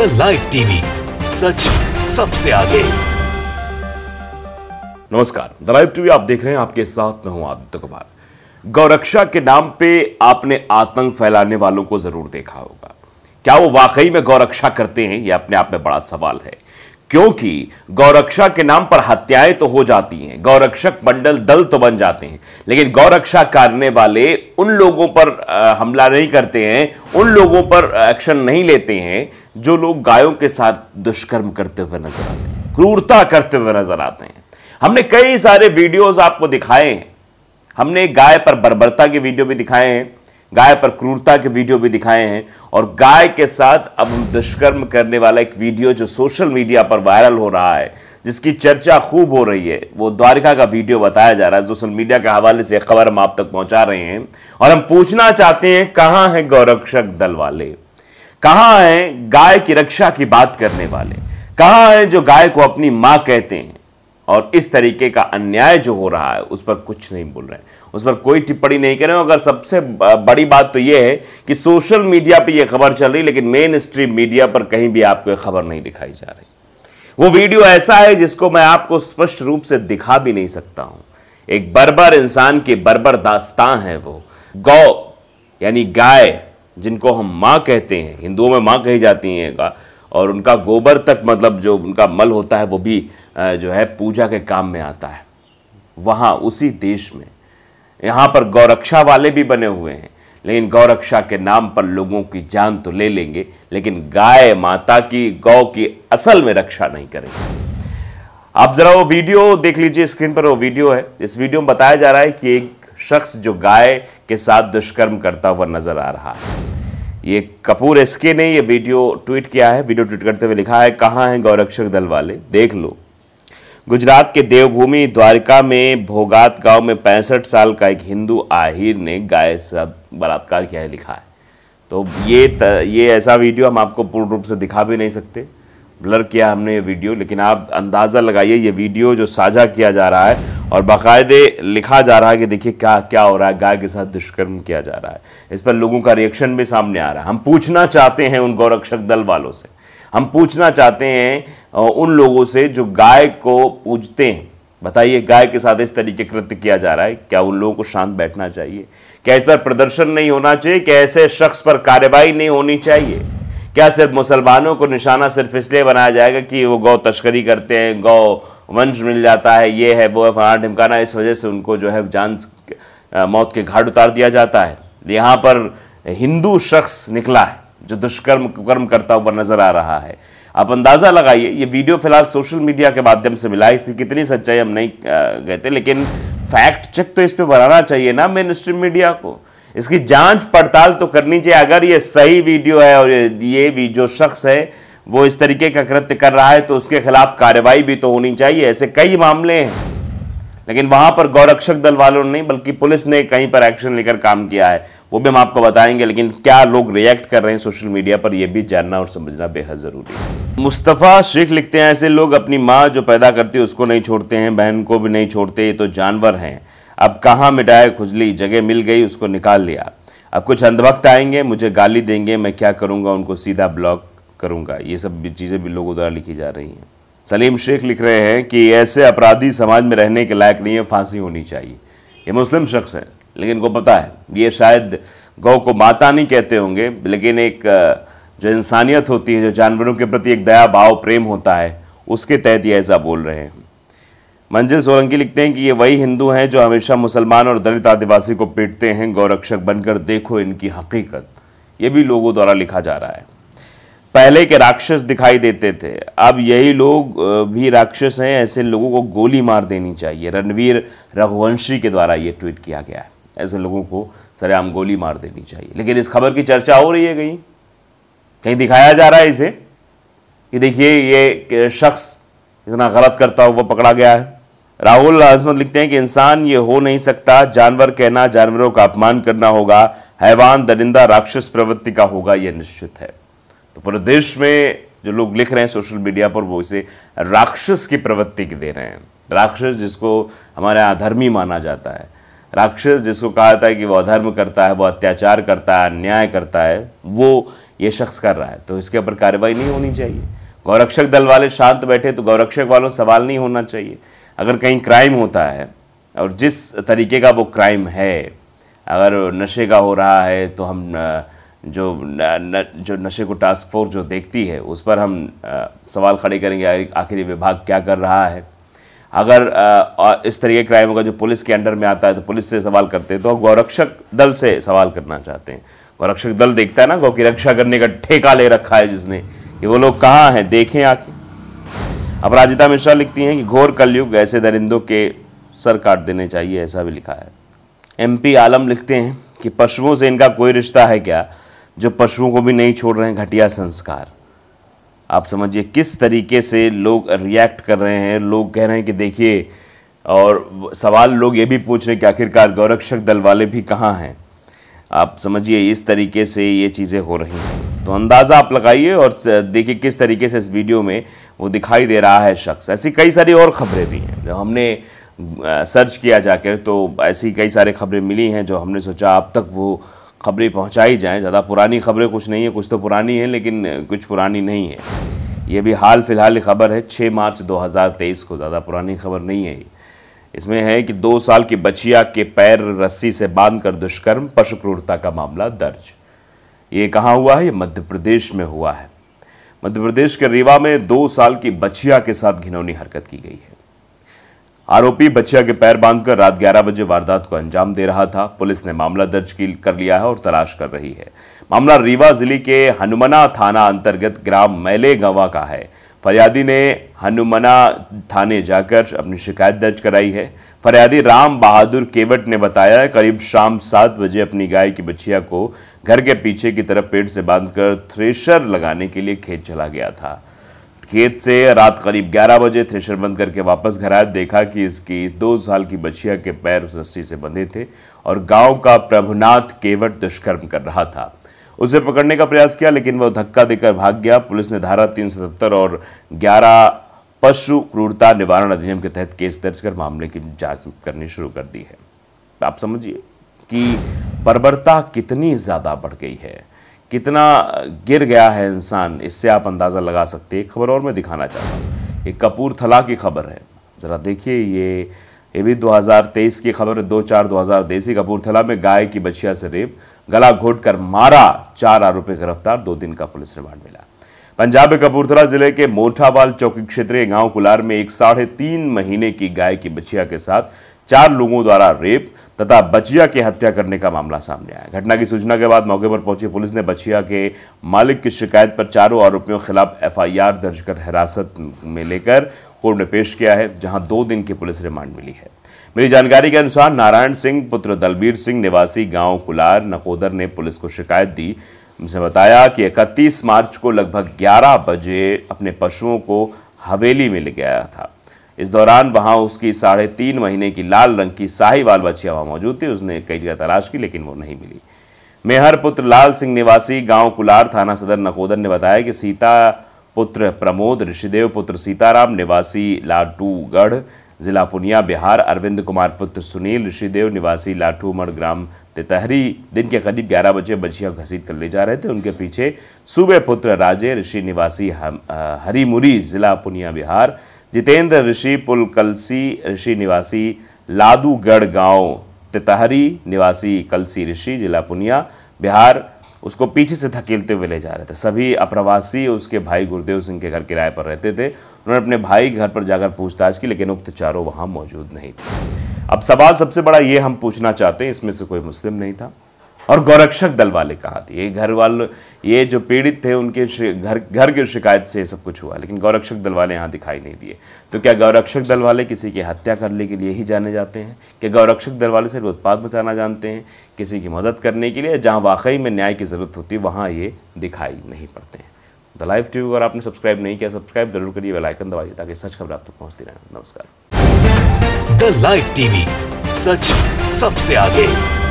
mister live TV सच सबसे आगे नमस्कार द लाइव टीवी आप देख रहे हैं आपके साथ मैं हूं आदित्य कुमार गौरक्षा के नाम पे आपने आतंक फैलाने वालों को जरूर देखा होगा क्या वो वाकई में गौरक्षा करते हैं यह अपने आप में बड़ा सवाल है क्योंकि गौरक्षा के नाम पर हत्याएं तो हो जाती हैं गौरक्षक मंडल दल तो बन जाते हैं लेकिन गौरक्षा करने वाले उन लोगों पर हमला नहीं करते हैं उन लोगों पर एक्शन नहीं लेते हैं जो लोग गायों के साथ दुष्कर्म करते हुए नजर आते हैं क्रूरता करते हुए नजर आते हैं हमने कई सारे वीडियोज आपको दिखाए हैं हमने गाय पर बर्बरता के वीडियो भी दिखाए हैं गाय पर क्रूरता के वीडियो भी दिखाए हैं और गाय के साथ अब हम दुष्कर्म करने वाला एक वीडियो जो सोशल मीडिया पर वायरल हो रहा है जिसकी चर्चा खूब हो रही है वो द्वारिका का वीडियो बताया जा रहा है सोशल मीडिया के हवाले से खबर हम आप तक पहुंचा रहे हैं और हम पूछना चाहते हैं कहां हैं गौरक्षक दल वाले कहां हैं गाय की रक्षा की बात करने वाले कहां हैं जो गाय को अपनी मां कहते हैं और इस तरीके का अन्याय जो हो रहा है उस पर कुछ नहीं बोल रहे हैं उस पर कोई टिप्पणी नहीं करें अगर सबसे बड़ी बात तो यह है कि सोशल मीडिया पर यह खबर चल रही लेकिन मेन स्ट्रीम मीडिया पर कहीं भी आपको खबर नहीं दिखाई जा रही वो वीडियो ऐसा है जिसको मैं आपको स्पष्ट रूप से दिखा भी नहीं सकता हूं एक बर्बर इंसान की बर्बर दास्तां है वो गौ यानी गाय जिनको हम माँ कहते हैं हिंदुओं में माँ कही जाती हैं और उनका गोबर तक मतलब जो उनका मल होता है वो भी जो है पूजा के काम में आता है वहां उसी देश में यहाँ पर गौरक्षा वाले भी बने हुए हैं लेकिन गौरक्षा के नाम पर लोगों की जान तो ले लेंगे लेकिन गाय माता की गौ की असल में रक्षा नहीं करेंगे आप ज़रा वो वीडियो देख लीजिए स्क्रीन पर वो वीडियो है इस वीडियो में बताया जा रहा है कि एक शख्स जो गाय के साथ दुष्कर्म करता हुआ नजर आ रहा है ये कपूर एसके ने ये वीडियो ट्वीट किया है वीडियो ट्वीट करते हुए लिखा है कहाँ हैं गौरक्षक दल वाले देख लो गुजरात के देवभूमि द्वारिका में भोगात गांव में पैंसठ साल का एक हिंदू आहिर ने गाय से बलात्कार किया है लिखा है तो ये त, ये ऐसा वीडियो हम आपको पूर्ण रूप से दिखा भी नहीं सकते ब्लर किया हमने ये वीडियो लेकिन आप अंदाज़ा लगाइए ये वीडियो जो साझा किया जा रहा है और बाकायदे लिखा जा रहा है कि देखिए क्या क्या हो रहा है गाय के साथ दुष्कर्म किया जा रहा है इस पर लोगों का रिएक्शन भी सामने आ रहा है हम पूछना चाहते हैं उन गौरक्षक दल वालों से हम पूछना चाहते हैं उन लोगों से जो गाय को पूजते हैं बताइए गाय के साथ इस तरीके कृत्य किया जा रहा है क्या उन लोगों को शांत बैठना चाहिए क्या इस पर प्रदर्शन नहीं होना चाहिए क्या ऐसे शख्स पर कार्रवाई नहीं होनी चाहिए क्या सिर्फ मुसलमानों को निशाना सिर्फ इसलिए बनाया जाएगा कि वो गौ तस्करी करते हैं गौ वंश मिल जाता है ये है वो है फलाना ढिमकाना इस वजह से उनको जो है जान मौत के घाट उतार दिया जाता है यहाँ पर हिंदू शख्स निकला है जो दुष्कर्म कर्म करता हुआ नजर आ रहा है आप अंदाज़ा लगाइए ये वीडियो फिलहाल सोशल मीडिया के माध्यम से मिला इसकी कितनी सच्चाई हम नहीं गए थे लेकिन फैक्ट चेक तो इस पर बनाना चाहिए ना मेन स्ट्रीम मीडिया को इसकी जांच पड़ताल तो करनी चाहिए अगर ये सही वीडियो है और ये भी जो शख्स है वो इस तरीके का कृत्य कर रहा है तो उसके खिलाफ कार्रवाई भी तो होनी चाहिए ऐसे कई मामले हैं लेकिन वहां पर गौरक्षक दल वालों ने नहीं बल्कि पुलिस ने कहीं पर एक्शन लेकर काम किया है वो भी हम आपको बताएंगे लेकिन क्या लोग रिएक्ट कर रहे हैं सोशल मीडिया पर यह भी जानना और समझना बेहद ज़रूरी है मुस्तफ़ा शेख लिखते हैं ऐसे लोग अपनी माँ जो पैदा करती है उसको नहीं छोड़ते हैं बहन को भी नहीं छोड़ते ये तो जानवर हैं अब कहाँ मिटाए खुजली जगह मिल गई उसको निकाल लिया अब कुछ अंधभक्त आएंगे मुझे गाली देंगे मैं क्या करूँगा उनको सीधा ब्लॉक करूँगा ये सब चीज़ें भी लोगों द्वारा लिखी जा रही हैं सलीम शेख लिख रहे हैं कि ऐसे अपराधी समाज में रहने के लायक नहीं है फांसी होनी चाहिए ये मुस्लिम शख्स हैं लेकिन इनको पता है ये शायद गौ को माता नहीं कहते होंगे लेकिन एक जो इंसानियत होती है जो जानवरों के प्रति एक दया भाव प्रेम होता है उसके तहत ये ऐसा बोल रहे हैं मंजिल सोलंकी लिखते हैं कि ये वही हिंदू हैं जो हमेशा मुसलमान और दलित आदिवासी को पीटते हैं गौरक्षक बनकर देखो इनकी हकीकत ये भी लोगों द्वारा लिखा जा रहा है पहले के राक्षस दिखाई देते थे अब यही लोग भी राक्षस हैं ऐसे लोगों को गोली मार देनी चाहिए रणवीर रघुवंशी के द्वारा ये ट्वीट किया गया है ऐसे लोगों को सरेआम गोली मार देनी चाहिए लेकिन इस खबर की चर्चा हो रही है कहीं कहीं दिखाया जा रहा है इसे कि देखिए ये शख्स इतना गलत करता हुआ पकड़ा गया है राहुल अजमत लिखते हैं कि इंसान ये हो नहीं सकता जानवर कहना जानवरों का अपमान करना होगा हैवान दरिंदा राक्षस प्रवृत्ति का होगा यह निश्चित है तो पूरे देश में जो लोग लिख रहे हैं सोशल मीडिया पर वो इसे राक्षस की प्रवृत्ति दे रहे हैं राक्षस जिसको हमारे यहाँ धर्मी माना जाता है राक्षस जिसको कहा जाता है कि वह अधर्म करता है वो अत्याचार करता है अन्याय करता है वो ये शख्स कर रहा है तो इसके ऊपर कार्रवाई नहीं होनी चाहिए गौरक्षक दल वाले शांत बैठे तो गौरक्षक वालों सवाल नहीं होना चाहिए अगर कहीं क्राइम होता है और जिस तरीके का वो क्राइम है अगर नशे का हो रहा है तो हम जो न, जो नशे को टास्क फोर्स जो देखती है उस पर हम सवाल खड़े करेंगे आखिर विभाग क्या कर रहा है अगर इस तरह क्राइम होगा जो पुलिस के अंडर में आता है तो पुलिस से सवाल करते हैं तो गौरक्षक दल से सवाल करना चाहते हैं गौरक्षक दल देखता है ना गौ की रक्षा करने का ठेका ले रखा है जिसने कि वो लोग कहाँ हैं देखें आके अपराजिता मिश्रा लिखती हैं कि घोर कलयुग ऐसे दरिंदों के सर काट देने चाहिए ऐसा भी लिखा है एमपी आलम लिखते हैं कि पशुओं से इनका कोई रिश्ता है क्या जो पशुओं को भी नहीं छोड़ रहे हैं घटिया संस्कार आप समझिए किस तरीके से लोग रिएक्ट कर रहे हैं लोग कह रहे हैं कि देखिए और सवाल लोग ये भी पूछ रहे हैं कि आखिरकार गौरक्षक दल वाले भी कहाँ हैं आप समझिए इस तरीके से ये चीज़ें हो रही हैं तो अंदाज़ा आप लगाइए और देखिए किस तरीके से इस वीडियो में वो दिखाई दे रहा है शख्स ऐसी कई सारी और ख़बरें भी हैं जो हमने सर्च किया जाकर तो ऐसी कई सारी खबरें मिली हैं जो हमने सोचा अब तक वो खबरें पहुंचाई जाएं ज़्यादा पुरानी खबरें कुछ नहीं है कुछ तो पुरानी है लेकिन कुछ पुरानी नहीं है ये भी हाल फिलहाल खबर है 6 मार्च 2023 को ज़्यादा पुरानी खबर नहीं है इसमें है कि दो साल की बचिया के पैर रस्सी से बांध कर दुष्कर्म पशु क्रूरता का मामला दर्ज ये कहाँ हुआ है ये मध्य प्रदेश में हुआ है मध्य प्रदेश के रीवा में दो साल की बचिया के साथ घिनौनी हरकत की गई है आरोपी बच्चिया के पैर बांधकर रात 11 बजे वारदात को अंजाम दे रहा था पुलिस ने मामला दर्ज कर लिया है और तलाश कर रही है मामला रीवा जिले के हनुमना थाना अंतर्गत ग्राम मैले गवा का है फरियादी ने हनुमना थाने जाकर अपनी शिकायत दर्ज कराई है फरियादी राम बहादुर केवट ने बताया करीब शाम सात बजे अपनी गाय की बच्चिया को घर के पीछे की तरफ पेड़ से बांधकर थ्रेशर लगाने के लिए खेत चला गया था खेत से रात करीब 11 बजे थ्रेशर बंद करके वापस घर आया देखा कि इसकी दो साल की बछिया के पैर रस्सी से बंधे थे और गांव का प्रभुनाथ केवट दुष्कर्म कर रहा था उसे पकड़ने का प्रयास किया लेकिन वह धक्का देकर भाग गया पुलिस ने धारा तीन और ग्यारह पशु क्रूरता निवारण अधिनियम के तहत केस दर्ज कर मामले की जांच करनी शुरू कर दी है आप समझिए कि बर्बरता कितनी ज़्यादा बढ़ गई है कितना गिर गया है इंसान इससे आप अंदाज़ा लगा सकते हैं एक खबर और मैं दिखाना चाहता हूँ एक कपूरथला की खबर है ज़रा देखिए ये ये भी 2023 की खबर दो चार दो हज़ार देसी कपूरथला में गाय की बछिया से रेप गला घोट कर मारा चार आरोपी गिरफ्तार दो दिन का पुलिस रिमांड मिला पंजाब के कपूरथला जिले के मोठावाल चौकी क्षेत्रीय गांव कुलार में एक साढ़े तीन महीने की गाय की बछिया के साथ चार लोगों द्वारा रेप तथा बचिया की हत्या करने का मामला सामने आया घटना की सूचना के बाद मौके पर पहुंची पुलिस ने बचिया के मालिक की शिकायत पर चारों आरोपियों के खिलाफ एफआईआर दर्ज कर हिरासत में लेकर कोर्ट में पेश किया है जहां दो दिन की पुलिस रिमांड मिली है मिली जानकारी के अनुसार नारायण सिंह पुत्र दलबीर सिंह निवासी गांव कुलार नकोदर ने पुलिस को शिकायत दी उनसे बताया कि 31 मार्च को लगभग 11 बजे अपने पशुओं को हवेली में ले गया था इस दौरान वहां उसकी साढ़े तीन महीने की लाल रंग की साहिवाल बच्चिया वहाँ मौजूद थी उसने कई जगह तलाश की लेकिन वो नहीं मिली मेहर पुत्र लाल सिंह निवासी गांव कुलार थाना सदर नकोदर ने बताया कि सीता पुत्र प्रमोद ऋषिदेव पुत्र सीताराम निवासी लाटूगढ़ जिला पुनिया बिहार अरविंद कुमार पुत्र सुनील ऋषिदेव निवासी लाठूमढ़ ग्राम तितहरी दिन के करीब ग्यारह बजे बछिया घसीट कर ले जा रहे थे उनके पीछे सूबे पुत्र राजे ऋषि निवासी हरीमुरी जिला पुनिया बिहार जितेंद्र ऋषि पुलकलसी ऋषि निवासी लादूगढ़ गांव तितहरी निवासी कलसी ऋषि जिला पुनिया बिहार उसको पीछे से धकेलते हुए ले जा रहे थे सभी अप्रवासी उसके भाई गुरुदेव सिंह के घर किराए पर रहते थे उन्होंने अपने भाई घर पर जाकर पूछताछ की लेकिन उक्त चारों वहाँ मौजूद नहीं थे अब सवाल सबसे बड़ा ये हम पूछना चाहते हैं इसमें से कोई मुस्लिम नहीं था और गौरक्षक दल वाले कहा थे ये घर वाले ये जो पीड़ित थे उनके घर घर की शिकायत से सब कुछ हुआ लेकिन गौरक्षक दल वाले यहाँ दिखाई नहीं दिए तो क्या गौरक्षक दल वाले किसी की हत्या करने के लिए ही जाने जाते हैं क्या गौरक्षक दल वाले सिर्फ उत्पाद बचाना जानते हैं किसी की मदद करने के लिए जहाँ वाकई में न्याय की ज़रूरत होती है वहाँ ये दिखाई नहीं पड़ते हैं द लाइव टी अगर आपने सब्सक्राइब नहीं किया सब्सक्राइब जरूर करिए बेलाइकन दबाइए ताकि सच खबर आप तक पहुंचती पहुँचती रहे नमस्कार द लाइव टीवी सच सबसे आगे